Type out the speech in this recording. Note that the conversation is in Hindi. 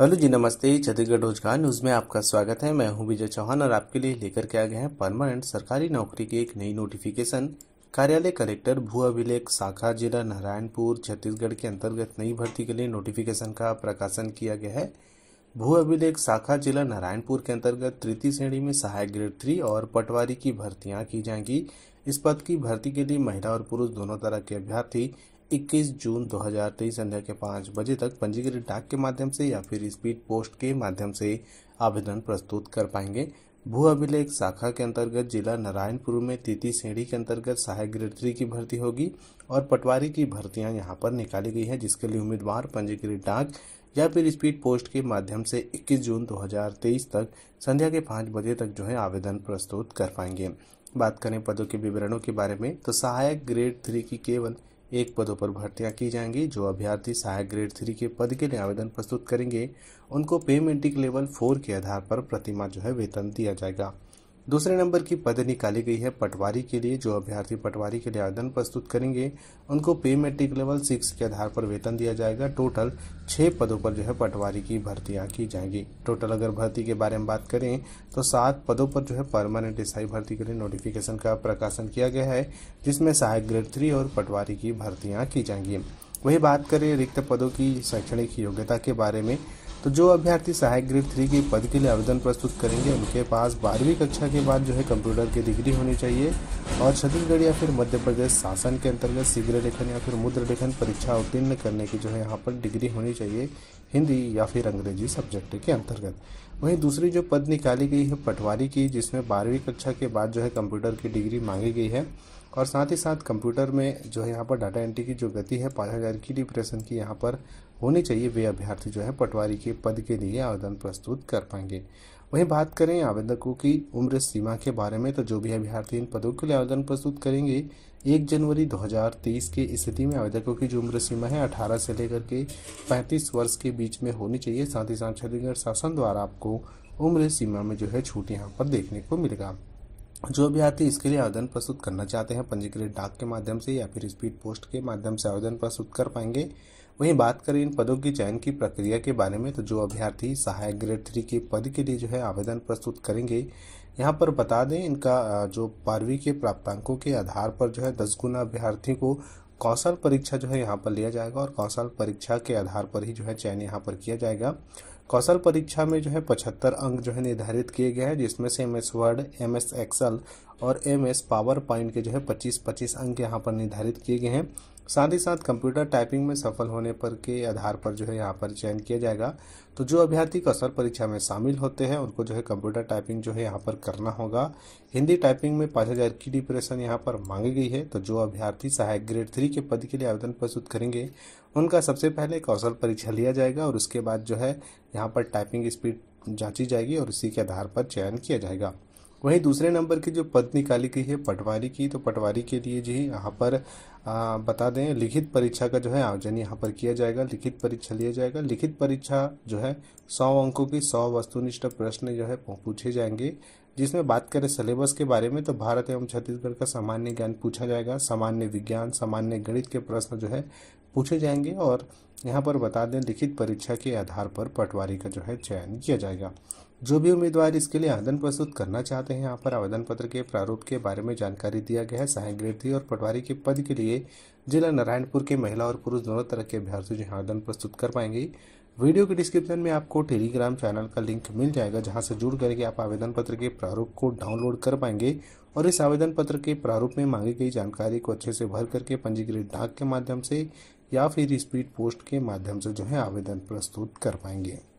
हेलो जी नमस्ते छत्तीसगढ़ रोजगार न्यूज में आपका स्वागत है मैं हूं विजय चौहान और आपके लिए लेकर के आ गए हैं परमानेंट सरकारी नौकरी की एक नई नोटिफिकेशन कार्यालय कलेक्टर भू अभिलेख शाखा जिला नारायणपुर छत्तीसगढ़ के अंतर्गत नई भर्ती के लिए नोटिफिकेशन का प्रकाशन किया गया है भू अभिलेख शाखा जिला नारायणपुर के अंतर्गत तृतीय श्रेणी में सहायक ग्रेड थ्री और पटवारी की भर्तियां की जाएंगी इस पद की भर्ती के लिए महिला और पुरुष दोनों तरह के अभ्यर्थी 21 जून 2023 संध्या के पांच बजे तक पंजीकृत डाक के माध्यम से या फिर स्पीड पोस्ट के माध्यम से आवेदन प्रस्तुत कर पाएंगे भू अभिलेख शाखा के अंतर्गत जिला नारायणपुर में तिथि श्रेणी के अंतर्गत सहायक ग्रेड थ्री की भर्ती होगी और पटवारी की भर्तियां यहां पर निकाली गई है जिसके लिए उम्मीदवार पंजीकृत डाक या फिर स्पीड पोस्ट के माध्यम से 21 जून 2023 तक संध्या के पाँच बजे तक जो है आवेदन प्रस्तुत कर पाएंगे बात करें पदों के विवरणों के बारे में तो सहायक ग्रेड थ्री की केवल एक पदों पर भर्तियां की जाएंगी जो अभ्यर्थी सहायक ग्रेड थ्री के पद के लिए आवेदन प्रस्तुत करेंगे उनको पेमेंटिक लेवल फोर के आधार पर प्रतिमा जो है वेतन दिया जाएगा दूसरे नंबर की पद निकाली गई है पटवारी के लिए जो अभ्यर्थी पटवारी के लिए आवेदन प्रस्तुत करेंगे उनको पे मेट्रिक लेवल सिक्स के आधार पर वेतन दिया जाएगा टोटल छह पदों पर जो है पटवारी की भर्तियां की जाएंगी टोटल अगर भर्ती के बारे में बात करें तो सात पदों पर जो है परमानेंट ईसाई भर्ती के लिए नोटिफिकेशन का प्रकाशन किया गया है जिसमें सहायक ग्रेड थ्री और पटवारी की भर्तियाँ की जाएंगी वही बात करें रिक्त पदों की शैक्षणिक योग्यता के बारे में तो जो अभ्यर्थी सहायक ग्रेड थ्री के पद के लिए आवेदन प्रस्तुत करेंगे उनके पास बारहवीं कक्षा के बाद जो है कंप्यूटर की डिग्री होनी चाहिए और छत्तीसगढ़ या फिर मध्य प्रदेश शासन के अंतर्गत शीघ्र लेखन या फिर मुद्र लेखन परीक्षा उत्तीर्ण करने की जो है यहाँ पर डिग्री होनी चाहिए हिंदी या फिर अंग्रेजी सब्जेक्ट के अंतर्गत वहीं दूसरी जो पद निकाली गई है पटवारी की जिसमें बारहवीं कक्षा के बाद जो है कंप्यूटर की डिग्री मांगी गई है और साथ ही साथ कंप्यूटर में जो है यहाँ पर डाटा एंट्री की जो गति है पाँच हज़ार की डिप्रेशन की यहाँ पर होनी चाहिए वे अभ्यर्थी जो है पटवारी के पद के लिए आवेदन प्रस्तुत कर पाएंगे वहीं बात करें आवेदकों की उम्र सीमा के बारे में तो जो भी अभ्यर्थी इन पदों के लिए आवेदन प्रस्तुत करेंगे एक जनवरी 2023 की स्थिति में आवेदकों की जो उम्र सीमा है 18 से लेकर के 35 वर्ष के बीच में होनी चाहिए साथ ही साथ छत्तीसगढ़ शासन द्वारा आपको उम्र सीमा में जो है छूट यहाँ पर देखने को मिलेगा जो अभ्यर्थी इसके लिए आवेदन प्रस्तुत करना चाहते हैं पंजीकृत डाक के माध्यम से या फिर स्पीड पोस्ट के माध्यम से आवेदन प्रस्तुत कर पाएंगे वहीं बात करें इन पदों की चयन की प्रक्रिया के बारे में तो जो अभ्यर्थी सहायक ग्रेड थ्री के पद के लिए जो है आवेदन प्रस्तुत करेंगे यहाँ पर बता दें इनका जो बारहवीं के प्राप्तांकों के आधार पर जो है दस गुना अभ्यर्थी को कौशल परीक्षा जो है यहाँ पर लिया जाएगा और कौशल परीक्षा के आधार पर ही जो है चयन यहाँ पर किया जाएगा कौशल परीक्षा में जो है पचहत्तर अंक जो है निर्धारित किए गए हैं जिसमें से M S Word M S Excel और एम एस पावर पॉइंट के जो है पच्चीस पच्चीस अंक यहाँ पर निर्धारित किए गए हैं साथ ही साथ कंप्यूटर टाइपिंग में सफल होने पर के आधार पर जो है यहाँ पर चयन किया जाएगा तो जो अभ्यर्थी कसर परीक्षा में शामिल होते हैं उनको जो है कंप्यूटर टाइपिंग जो है यहाँ पर करना होगा हिंदी टाइपिंग में पाँच हज़ार की डिप्रेशन यहाँ पर मांगी गई है तो जो अभ्यर्थी सहायक ग्रेड थ्री के पद के लिए आवेदन प्रस्तुत करेंगे उनका सबसे पहले कौशल परीक्षा लिया जाएगा और उसके बाद जो है यहाँ पर टाइपिंग स्पीड जांची जाएगी और उसी के आधार पर चयन किया जाएगा वहीं दूसरे नंबर की जो पद निकाली गई है पटवारी की तो पटवारी के लिए जी यहाँ पर आ, बता दें लिखित परीक्षा का जो है आयोजन यहाँ पर किया जाएगा लिखित परीक्षा लिया जाएगा लिखित परीक्षा जो है सौ अंकों की सौ वस्तुनिष्ठ प्रश्न जो है पूछे जाएंगे जिसमें बात करें सिलेबस के बारे में तो भारत एवं छत्तीसगढ़ का सामान्य ज्ञान पूछा जाएगा सामान्य विज्ञान सामान्य गणित के प्रश्न जो है पूछे जाएंगे और यहाँ पर बता दें लिखित परीक्षा के आधार पर पटवारी का जो है चयन किया जाएगा जो भी उम्मीदवार इसके लिए आवेदन प्रस्तुत करना चाहते हैं यहाँ पर आवेदन पत्र के प्रारूप के बारे में जानकारी दिया गया है सहायक गृहती और पटवारी के पद के लिए जिला नारायणपुर के महिला और पुरुष दोनों तरह के अभ्यर्थी जो आवेदन प्रस्तुत कर पाएंगे वीडियो के डिस्क्रिप्शन में आपको टेलीग्राम चैनल का लिंक मिल जाएगा जहां से जुड़ करके आप आवेदन पत्र के प्रारूप को डाउनलोड कर पाएंगे और इस आवेदन पत्र के प्रारूप में मांगी गई जानकारी को अच्छे से भर करके पंजीकृत डाक के माध्यम से या फिर स्पीड पोस्ट के माध्यम से जो है आवेदन प्रस्तुत कर पाएंगे